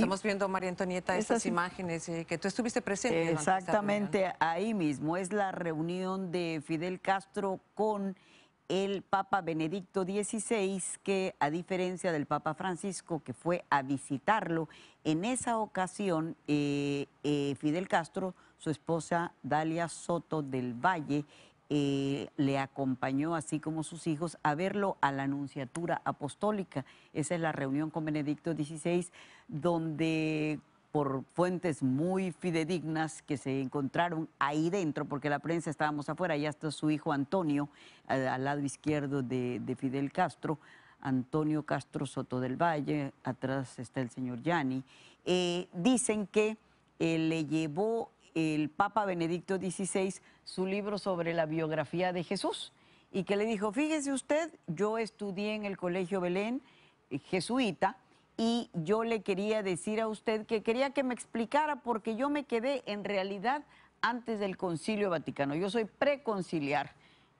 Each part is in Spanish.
Estamos viendo, María Antonieta, estas imágenes eh, que tú estuviste presente. Exactamente, ahí mismo. Es la reunión de Fidel Castro con el Papa Benedicto XVI, que a diferencia del Papa Francisco, que fue a visitarlo, en esa ocasión eh, eh, Fidel Castro, su esposa Dalia Soto del Valle, eh, le acompañó, así como sus hijos, a verlo a la Anunciatura Apostólica. Esa es la reunión con Benedicto XVI, donde por fuentes muy fidedignas que se encontraron ahí dentro, porque la prensa estábamos afuera, ya está su hijo Antonio, al, lado izquierdo de, Fidel Castro, Antonio Castro Soto del Valle, atrás está el señor Yani, eh, dicen que eh, le llevó el Papa Benedicto XVI su libro sobre la biografía de Jesús y que le dijo, fíjese usted, yo estudié en el Colegio Belén eh, jesuita y yo le quería decir a usted que quería que me explicara porque yo me quedé en realidad antes del concilio vaticano, yo soy preconciliar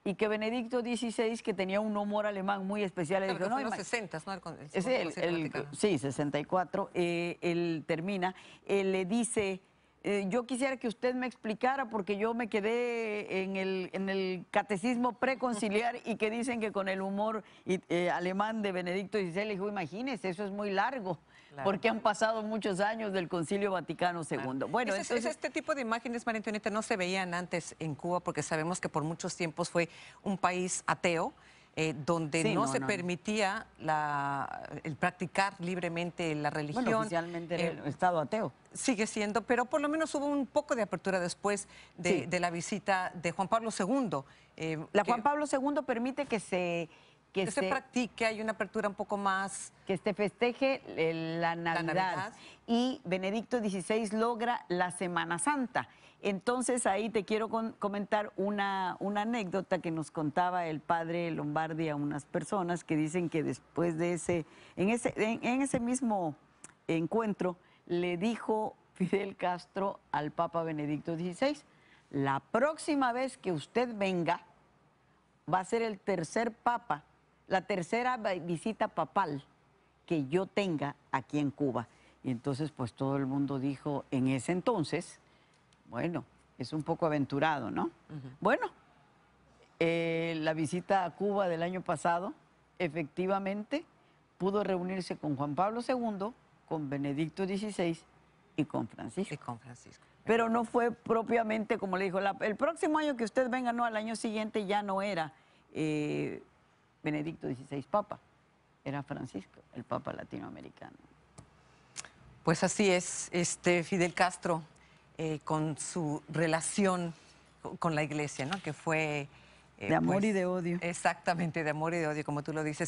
y que Benedicto XVI, que tenía un humor alemán muy especial, en los 60, ¿no? El, sí, 64, eh, él termina, él le dice, eh, yo quisiera que usted me explicara, porque yo me quedé en el, catecismo preconciliar y que dicen que con el humor eh, alemán de Benedicto XVI, le dijo, imagínese, eso es muy largo, porque han pasado muchos años del Concilio Vaticano II. Bueno, este tipo de imágenes, María Antonieta, no se veían antes en Cuba, porque sabemos que por muchos tiempos fue un país ateo, eh, donde no, se permitía la, el practicar libremente la religión. oficialmente eh, el Estado ateo. Sigue siendo, pero por lo menos hubo un poco de apertura después de, la visita de Juan Pablo II. Eh, la Juan Pablo II permite que se que, se, practique, hay una apertura un poco más... Que se festeje eh, la, Navidad. Y Benedicto XVI logra la Semana Santa. Entonces ahí te quiero comentar una, una anécdota que nos contaba el padre Lombardi a unas personas que dicen que después de ese, en ese, en ese mismo encuentro, le dijo Fidel Castro al Papa Benedicto XVI, la próxima vez que usted venga, va a ser el tercer Papa la tercera visita papal que yo tenga aquí en Cuba. Y entonces pues todo el mundo dijo en ese entonces, bueno, es un poco aventurado, ¿no? Bueno, eh, la visita a Cuba del año pasado efectivamente pudo reunirse con Juan Pablo II, con Benedicto XVI y con Francisco. Y con Francisco. Pero no fue propiamente, como le dijo, el próximo año que usted venga, no, al año siguiente ya no era eh, Benedicto XVI papa, era Francisco, el papa latinoamericano. Pues así es, este Fidel Castro, eh, con su relación con la iglesia, ¿no? Que fue... Eh, de amor y pues, de odio. Exactamente, de amor y de odio, como tú lo dices.